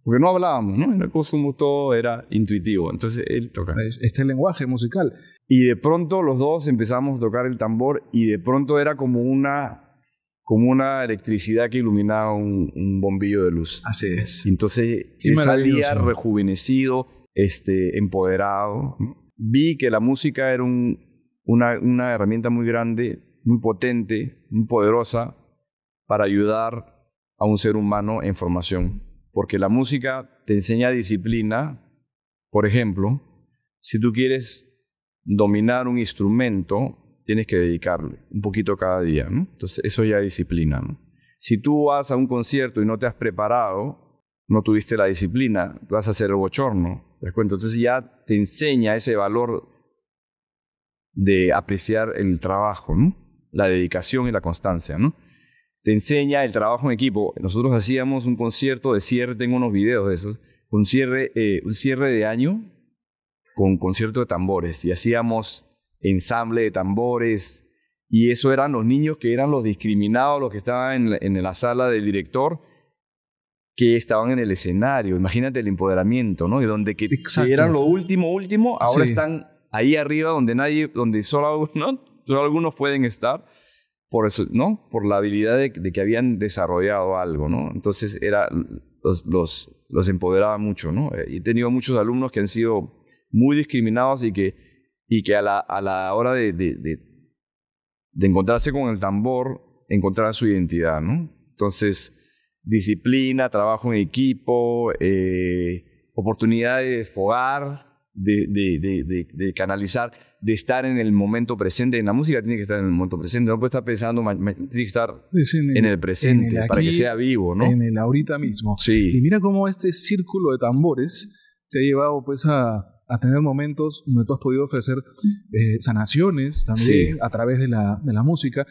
porque no hablábamos, ¿no? el como todo era intuitivo. Entonces él toca. Este es lenguaje musical. Y de pronto los dos empezamos a tocar el tambor y de pronto era como una, como una electricidad que iluminaba un, un bombillo de luz. Así es. entonces salía rejuvenecido, este, empoderado. Vi que la música era un, una, una herramienta muy grande, muy potente, muy poderosa para ayudar a un ser humano en formación. Porque la música te enseña disciplina. Por ejemplo, si tú quieres dominar un instrumento, tienes que dedicarle un poquito cada día. Entonces, eso ya es disciplina. Si tú vas a un concierto y no te has preparado, no tuviste la disciplina, vas a hacer el bochorno. ¿Te das Entonces ya te enseña ese valor de apreciar el trabajo, la dedicación y la constancia te enseña el trabajo en equipo. Nosotros hacíamos un concierto de cierre, tengo unos videos de esos, un cierre, eh, un cierre de año con concierto de tambores y hacíamos ensamble de tambores y eso eran los niños que eran los discriminados, los que estaban en la, sala del director que estaban en el escenario. Imagínate el empoderamiento, ¿no? Y donde que, eran lo último, último, ahora están ahí arriba donde nadie, donde solo, [laughs] ¿no? solo algunos pueden estar por ¿no? Por la habilidad de, que habían desarrollado algo, ¿no? Entonces era, los, empoderaba mucho, ¿no? Eh, he tenido muchos alumnos que han sido muy discriminados y que, y que a, la, hora de, de, encontrarse con el tambor, encontraron su identidad, Entonces, disciplina, trabajo en equipo, eh, oportunidad de desfogar, de, canalizar de estar en el momento presente. En la música tiene que estar en el momento presente. No puede estar pensando, tiene que estar en, el, presente para que sea vivo, ¿no? En el ahorita mismo. Sí. Y mira cómo este círculo de tambores te ha llevado pues a, a tener momentos donde tú has podido ofrecer eh, sanaciones también a través de la, de la música.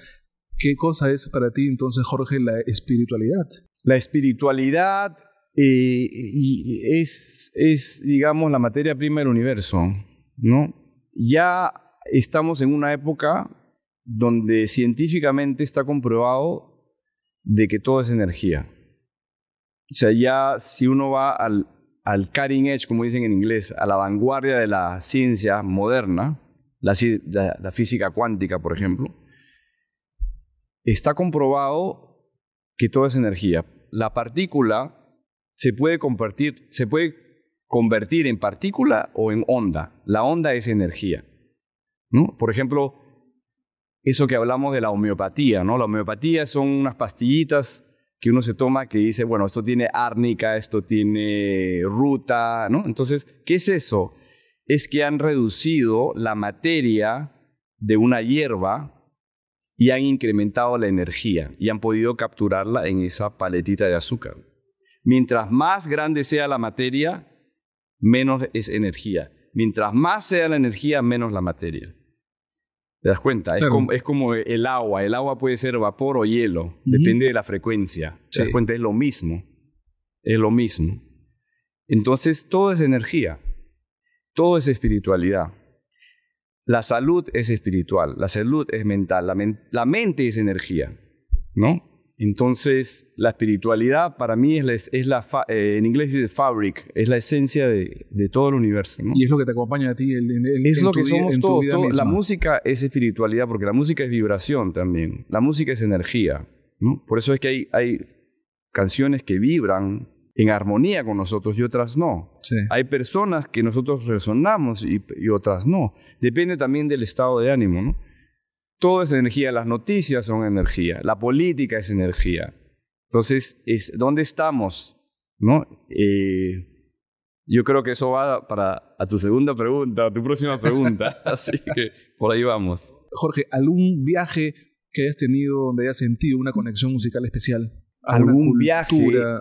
¿Qué cosa es para ti entonces, Jorge, la espiritualidad? La espiritualidad eh, es, es, digamos, la materia prima del universo, ¿no? ya estamos en una época donde científicamente está comprobado de que todo es energía. O sea, ya si uno va al, al cutting edge, como dicen en inglés, a la vanguardia de la ciencia moderna, la, física cuántica, por ejemplo, está comprobado que todo es energía. La partícula se puede convertir, se puede convertir en partícula o en onda. La onda es energía. ¿no? Por ejemplo, eso que hablamos de la homeopatía, ¿no? La homeopatía son unas pastillitas que uno se toma que dice, bueno, esto tiene árnica, esto tiene ruta, ¿no? Entonces, ¿qué es eso? Es que han reducido la materia de una hierba y han incrementado la energía y han podido capturarla en esa paletita de azúcar. Mientras más grande sea la materia, menos es energía. Mientras más sea la energía, menos la materia. ¿Te das cuenta? Es, como, el agua. El agua puede ser vapor o hielo. Depende de la frecuencia. ¿Te das cuenta? Es lo mismo. Es lo mismo. Entonces, todo es energía. Todo es espiritualidad. La salud es espiritual. La salud es mental. La, la mente es energía. ¿No? Entonces, la espiritualidad para mí es la, eh, en inglés dice fabric, es la esencia de, todo el universo. ¿no? Y es lo que te acompaña a ti. El, el, es lo que somos todos. la música es espiritualidad porque la música es vibración también. La música es energía. ¿no? Por eso es que hay, hay canciones que vibran en armonía con nosotros y otras no. Hay personas que nosotros resonamos y, y otras no. Depende también del estado de ánimo. ¿no? todo es energía, las noticias son energía, la política es energía. Entonces, es, ¿dónde estamos? ¿No? Eh, yo creo que eso va para a tu segunda pregunta, a tu próxima pregunta. [laughs] Así que por ahí vamos. Jorge, ¿algún viaje que hayas tenido donde hayas sentido una conexión musical especial? ¿Algún viaje?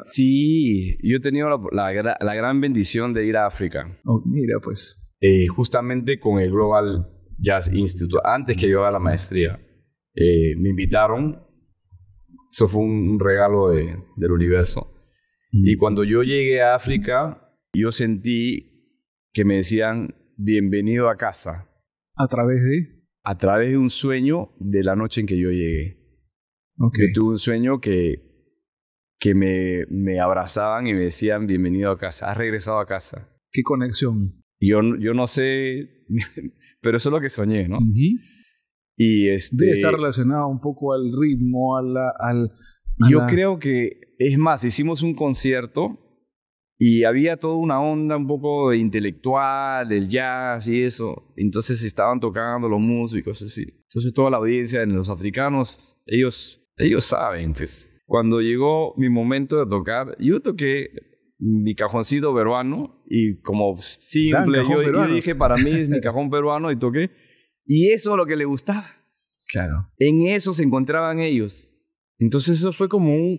Sí, yo he tenido la, gran bendición de ir a África. Oh, mira, pues. Eh, justamente con el Global Jazz Institute, antes que yo haga la maestría. Eh, me invitaron, eso fue un regalo de, del universo. Y cuando yo llegué a África, yo sentí que me decían, bienvenido a casa. ¿A través de? A través de un sueño de la noche en que yo llegué. Ok. tuve un sueño que, que me, me abrazaban y me decían, bienvenido a casa, has regresado a casa. ¿Qué conexión? Yo, yo no sé, pero eso es lo que soñé, ¿no? Y este Debe estar relacionado un poco al ritmo, a al... yo creo que, es más, hicimos un concierto y había toda una onda un poco de intelectual, del jazz y eso. Entonces estaban tocando los músicos, así. Entonces toda la audiencia, los africanos, ellos, ellos saben, pues. Cuando llegó mi momento de tocar, yo toqué mi cajoncito peruano y como simple. Yo, dije, para mí es mi cajón peruano y toqué. Y eso es lo que le gustaba. Claro. En eso se encontraban ellos. Entonces eso fue como un,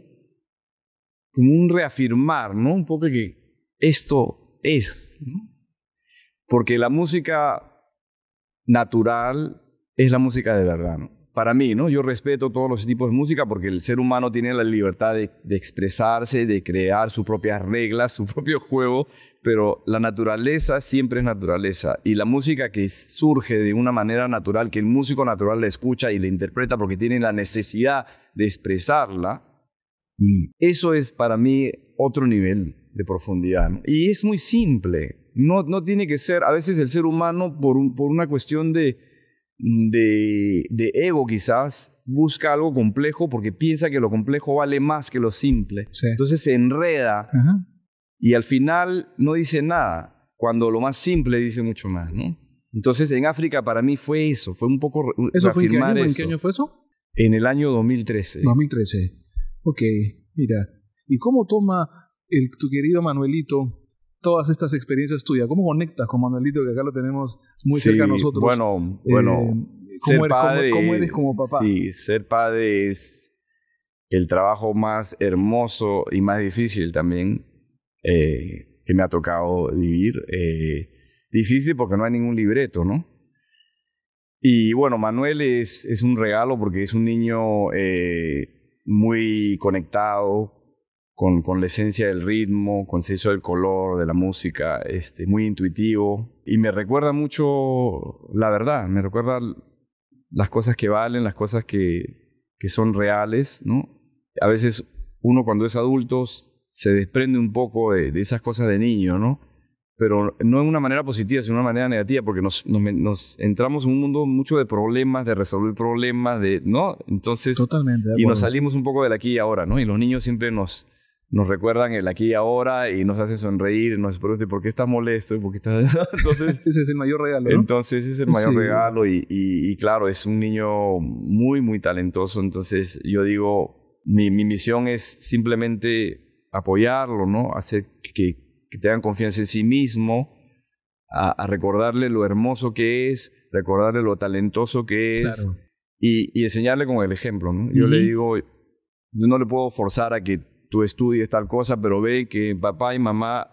como un reafirmar, ¿no? Un poco que esto es, Porque la música natural es la música de verdad, ¿no? para mí, ¿no? Yo respeto todos los tipos de música porque el ser humano tiene la libertad de, expresarse, de crear sus propias reglas, su [laughs] propio juego, pero la naturaleza siempre es naturaleza. Y la música que surge de una manera natural, que el músico natural la escucha y la interpreta porque tiene la necesidad de expresarla, eso es para mí otro nivel de profundidad. Y es muy simple. No, no tiene que ser, a veces el ser humano, por, por una cuestión de Mm, de, de ego quizás, busca algo complejo porque piensa que lo complejo vale más que lo simple. Entonces se enreda y al final no dice nada, cuando lo más simple dice mucho más, Entonces en África para mí fue eso, fue un poco ¿Eso fue en qué, eso. ¿En qué año fue eso? En el año 2013. 2013. Ok, mira. ¿Y cómo toma el, tu querido Manuelito todas estas experiencias tuyas? ¿Cómo conectas con Manuelito, que acá lo tenemos muy cerca de nosotros? Bueno, eh, bueno, ser padre, cómo, eres como papá? Sí, ser padre es el trabajo más hermoso y más difícil también eh, que me ha tocado vivir. Eh, difícil porque no hay ningún libreto, ¿no? Y bueno, Manuel es, es un regalo porque es un niño eh, muy conectado, con, con, la esencia del ritmo, con senso del color, de la música, este, muy intuitivo. Y me recuerda mucho la verdad, me recuerda las cosas que valen, las cosas que, que son reales, ¿no? A veces uno cuando es adulto se desprende un poco de, esas cosas de niño, ¿no? Pero no en una manera positiva, sino en una manera negativa, porque nos, nos, entramos en un mundo mucho de problemas, de resolver problemas, de, ¿no? Entonces, y nos salimos un poco de aquí y ahora, ¿no? Y los niños siempre nos, nos recuerdan el aquí y ahora y nos hace sonreír, nos preguntan por qué estás molesto, por qué [laughs] entonces [laughs] ese es el mayor regalo. ¿no? Entonces es el mayor regalo y, y, claro, es un niño muy, muy talentoso, entonces yo digo, mi, mi misión es simplemente apoyarlo, ¿no? Hacer que, que tengan confianza en sí mismo, a, recordarle lo hermoso que es, recordarle lo talentoso que es y, enseñarle con el ejemplo, ¿no? Yo le digo, yo no le puedo forzar a que estudio y tal cosa, pero ve que papá y mamá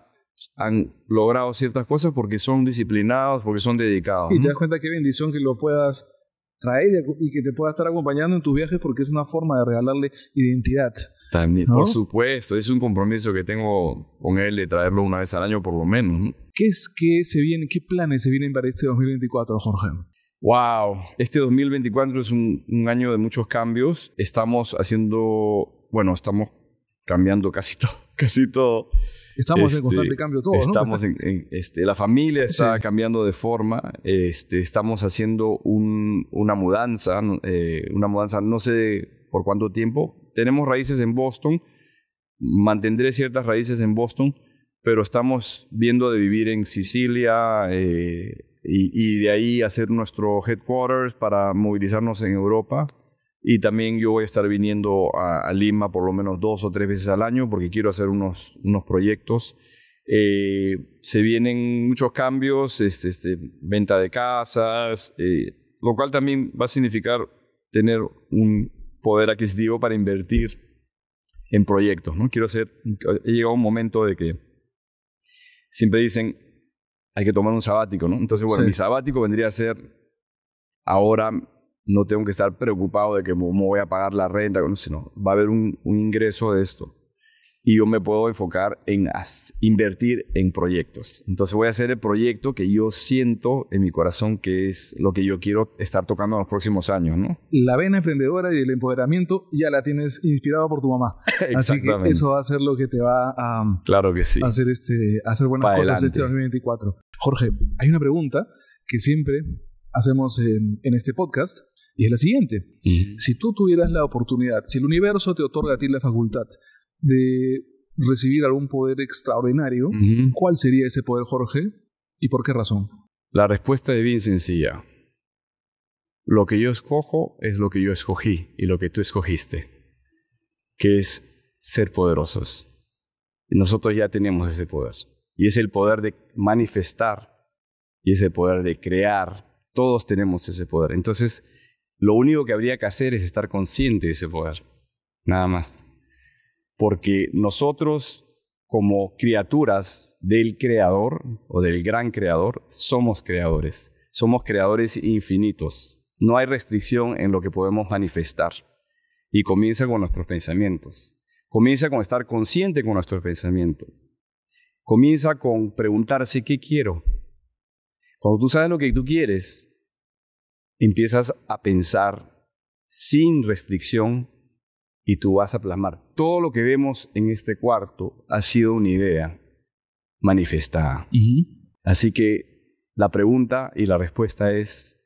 han logrado ciertas cosas porque son disciplinados, porque son dedicados. Y te das cuenta qué bendición que lo puedas traer y que te pueda estar acompañando en tus viajes porque es una forma de regalarle identidad. También, por supuesto, es un compromiso que tengo con él de traerlo una vez al año por lo menos. ¿Qué es que se viene, qué planes se vienen para este 2024, Jorge? Wow, este 2024 es un, un año de muchos cambios. Estamos haciendo, bueno, estamos cambiando casi todo. [laughs] Casi todo. Estamos en este, constante cambio todo, ¿no? en, este, la familia está cambiando de forma. Este, estamos haciendo una mudanza, eh, una mudanza no sé por cuánto tiempo. Tenemos raíces en Boston, mantendré ciertas raíces en Boston, pero estamos viendo de vivir en Sicilia eh, y, y, de ahí hacer nuestro headquarters para movilizarnos en Europa. Y también yo voy a estar viniendo a, Lima por lo menos dos o tres veces al año porque quiero hacer unos, unos proyectos. Eh, se vienen muchos cambios, este, este, venta de casas, eh, lo cual también va a significar tener un poder adquisitivo para invertir en proyectos. ¿no? Quiero hacer, he llegado un momento de que siempre dicen hay que tomar un sabático, ¿no? Entonces, bueno, mi sabático vendría a ser ahora no tengo que estar preocupado de que me voy a pagar la renta, sino va a haber un, ingreso de esto. Y yo me puedo enfocar en invertir en proyectos. Entonces voy a hacer el proyecto que yo siento en mi corazón que es lo que yo quiero estar tocando en los próximos años, ¿no? La vena emprendedora y el empoderamiento ya la tienes inspirada por tu mamá. [laughs] Así que eso va a ser lo que te va a um, claro que sí. hacer, este, hacer buenas cosas este 2024. Jorge, hay una pregunta que siempre hacemos en este podcast y es la siguiente. Si tú tuvieras la oportunidad, si el universo te otorga a ti la facultad de recibir algún poder extraordinario, ¿cuál sería ese poder, Jorge? ¿Y por qué razón? La respuesta es bien sencilla. Lo que yo escojo es lo que yo escogí y lo que tú escogiste, que es ser poderosos. Nosotros ya tenemos ese poder. Y es el poder de manifestar y es el poder de crear. Todos tenemos ese poder. Entonces, lo único que habría que hacer es estar consciente de ese poder, nada más. Porque nosotros, como criaturas del Creador o del Gran Creador, somos creadores. Somos creadores infinitos. No hay restricción en lo que podemos manifestar. Y comienza con nuestros pensamientos. Comienza con estar consciente con nuestros pensamientos. Comienza con preguntarse qué quiero. Cuando tú sabes lo que tú quieres, empiezas a pensar sin restricción y tú vas a plasmar. Todo lo que vemos en este cuarto ha sido una idea manifestada. Así que la pregunta y la respuesta es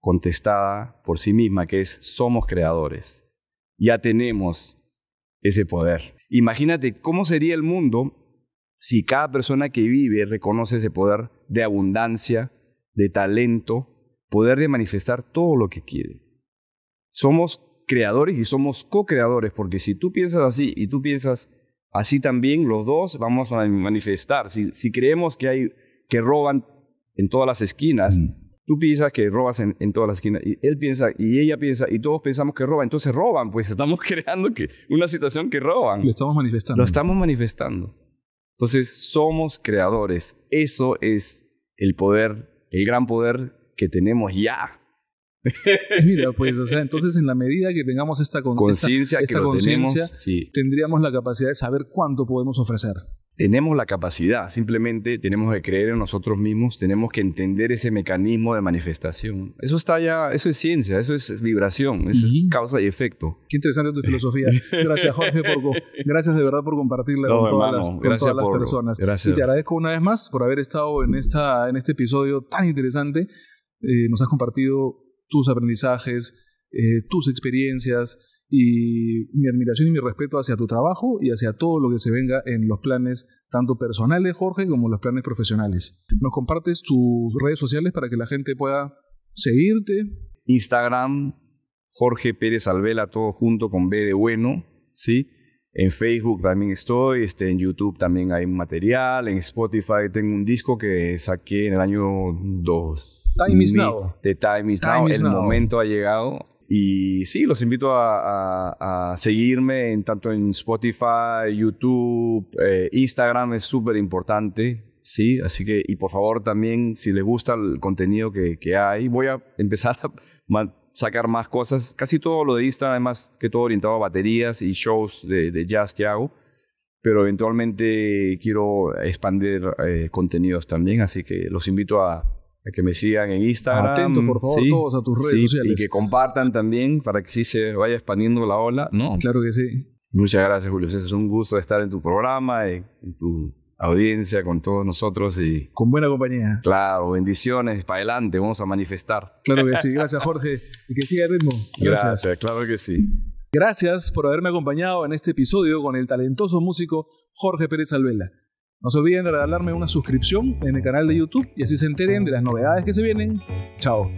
contestada por sí misma, que es somos creadores. Ya tenemos ese poder. Imagínate cómo sería el mundo si cada persona que vive reconoce ese poder de abundancia, de talento, poder de manifestar todo lo que quiere. Somos creadores y somos co-creadores, porque si tú piensas así y tú piensas así también, los dos vamos a manifestar. Si, creemos que, hay, que roban en todas las esquinas, mm. tú piensas que robas en, en, todas las esquinas, y él piensa, y ella piensa, y todos pensamos que roban, entonces roban, pues estamos [laughs] creando que, una situación que roban. Lo estamos manifestando. Lo estamos manifestando. Entonces, somos creadores. Eso es el poder, el gran poder que tenemos ya. [laughs] Mira, pues, o sea, entonces en la medida que tengamos esta conciencia, conciencia, tendríamos la capacidad de saber cuánto podemos ofrecer. Tenemos la capacidad, simplemente tenemos que creer en nosotros mismos, tenemos que entender ese mecanismo de manifestación. Eso está ya, eso es ciencia, eso es vibración, eso es causa y efecto. Qué interesante tu filosofía. Gracias, Jorge, por, gracias de verdad por compartirla con, todas, las, personas. y te agradezco una vez más por haber estado en, esta, en este episodio tan interesante eh, nos has compartido tus aprendizajes, eh, tus experiencias y mi admiración y mi respeto hacia tu trabajo y hacia todo lo que se venga en los planes tanto personales, Jorge, como los planes profesionales. ¿Nos compartes tus redes sociales para que la gente pueda seguirte? Instagram, Jorge Pérez Alvela, todo junto con B de bueno, ¿sí? En Facebook también estoy, este, en YouTube también hay material, en Spotify tengo un disco que saqué en el año 2000. Time is now. The time is now. El momento ha llegado. Y sí, los invito a, seguirme en, tanto en Spotify, YouTube, eh, Instagram es súper importante. Sí, así que, y por favor también, si les gusta el contenido que, hay, voy a empezar a sacar más cosas. Casi todo lo de Instagram, además que todo orientado a baterías y shows de, jazz que hago. Pero eventualmente quiero expandir eh, contenidos también, así que los invito a, a que me sigan en Instagram. por favor, todos a tus redes sociales. Y que compartan también para que sí se vaya expandiendo la ola, ¿no? Claro que sí. Muchas gracias, Julio Es un gusto estar en tu programa, en tu audiencia, con todos nosotros y... Con buena compañía. Claro, bendiciones, para adelante, vamos a manifestar. Claro que sí, gracias Jorge, y que siga el ritmo. Gracias. claro que sí. Gracias por haberme acompañado en este episodio con el talentoso músico Jorge Pérez Alvela. No se olviden de regalarme una suscripción en el canal de YouTube y así se enteren de las novedades que se vienen. Chao.